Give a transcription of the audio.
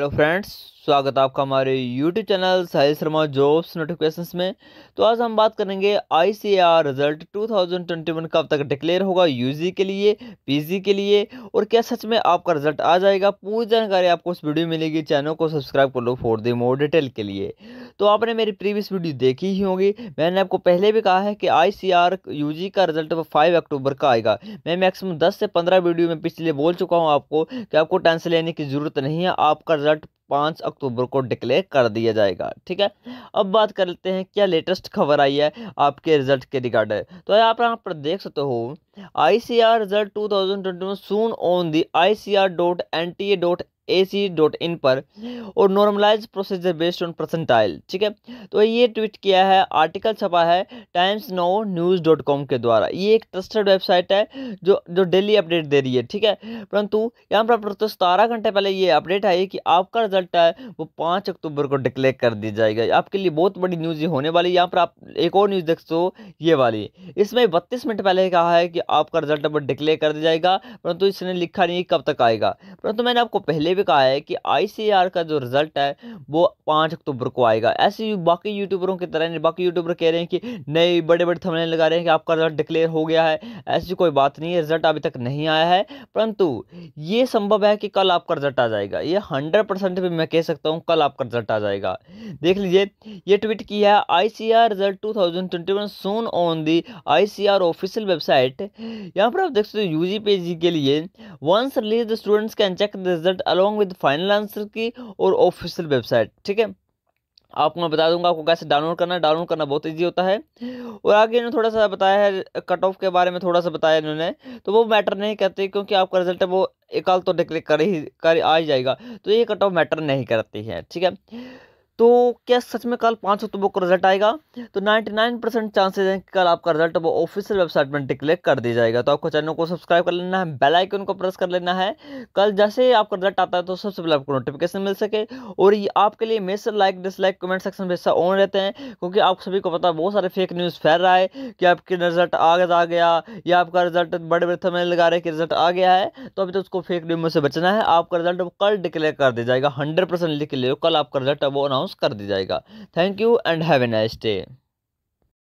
hello friends स्वागत है आपका हमारे YouTube channel Sahil Sharma jobs notifications में तो आज हम बात करेंगे आईसीआर रिजल्ट 2021 कब तक डिक्लेयर होगा यूजी के लिए पीजी के लिए और क्या सच में आपका रिजल्ट आ जाएगा पूरी जानकारी आपको उस वीडियो में मिलेगी चैनल को सब्सक्राइब कर लो फॉर दी मोर डिटेल के लिए तो आपने मेरी प्रीवियस वीडियो देखी ही होगी मैंने आपको पहले भी कहा है कि आई सी का रिजल्ट फाइव अक्टूबर का आएगा मैं मैक्सिमम दस से पंद्रह वीडियो में पिछले बोल चुका हूँ आपको कि आपको टेंशन लेने की ज़रूरत नहीं है आपका रिजल्ट पाँच अक्टूबर को डिक्लेयर कर दिया जाएगा ठीक है अब बात कर लेते हैं क्या लेटेस्ट खबर आई है आपके रिजल्ट के रिगार्ड तो आप यहाँ पर देख सकते हो I C R result two thousand twenty one soon on the I C R dot N T A dot A C dot in पर और normalise procedure based on percentile ठीक है तो ये ट्वीट किया है आर्टिकल छपा है Times Now news dot com के द्वारा ये एक ट्रस्टेड वेबसाइट है जो जो डेली अपडेट दे रही है ठीक है परंतु यहाँ पर तो सतारह घंटे पहले ये अपडेट आई कि आपका रिजल्ट है वो पाँच अक्टूबर को डिक्लेयर कर दी जाएगा आपके लिए बहुत बड़ी न्यूज़ ये होने वाली यहाँ पर आप एक और न्यूज़ देख सो ये वाली इसमें बत्तीस मिनट पहले कहा है कि आपका रिजल्ट डिक्लेयर कर दिया जाएगा परंतु इसने लिखा नहीं कब तक आएगा परंतु मैंने आपको पहले भी कहा है कि आई का जो रिज़ल्ट है वो पाँच अक्टूबर को आएगा ऐसे यू बाकी यूट्यूबरों की तरह नहीं बाकी यूट्यूबर कह रहे हैं कि नए बड़े बड़े थमले लगा रहे हैं कि आपका रिज़ल्ट डिक्लेयर हो गया है ऐसी कोई बात नहीं है रिज़ल्ट अभी तक नहीं आया है परंतु ये संभव है कि कल आपका रिज़ल्ट आ जाएगा ये हंड्रेड परसेंट भी मैं कह सकता हूँ कल आपका रिज़ल्ट आ जाएगा देख लीजिए ये ट्वीट की है I result two thousand soon on the I official website यहाँ पर आप देख सकते हो यू जी के लिए once release the students can check the result अलो along with final answer key और ऑफिशियल वेबसाइट ठीक है आपको मैं बता दूंगा आपको कैसे डाउनलोड करना है डाउनलोड करना बहुत इजी होता है और आगे इन्होंने थोड़ा सा बताया है कट ऑफ के बारे में थोड़ा सा बताया इन्होंने तो वो मैटर नहीं करती क्योंकि आपका रिजल्ट वो एक तो डिक्लेयर कर ही कर आ ही जाएगा तो ये कट ऑफ मैटर नहीं करती है ठीक है तो क्या सच में कल पाँच अक्टूबर को रिजल्ट आएगा तो 99 परसेंट चांसेज हैं कि कल आपका रिजल्ट वो ऑफिशियल वेबसाइट में डिक्लेयर कर दिया जाएगा तो आपको चैनल को सब्सक्राइब कर लेना है बेल आइकन को प्रेस कर लेना है कल जैसे ही आपका रिजल्ट आता है तो सबसे पहले आपको नोटिफिकेशन मिल सके और ये आपके लिए मेरे लाइक डिसलाइक कमेंट सेक्शन में हिस्सा ऑन रहते हैं क्योंकि आप सभी को पता है बहुत सारे फेक न्यूज़ फैल रहा है कि आपके रिजल्ट आ गया या आपका रिजल्ट बड़े बड़े थमेल लगा रहे कि रिजल्ट आ गया है तो अभी तो उसको फेक न्यूज से बचना है आपका रिजल्ट कल डिक्लेयर कर दिया जाएगा हंड्रेड परसेंट लिख लिये कल आपका रिजल्ट वो अनाउंस अनाउंस कर दिया जाएगा thank you and have a nice day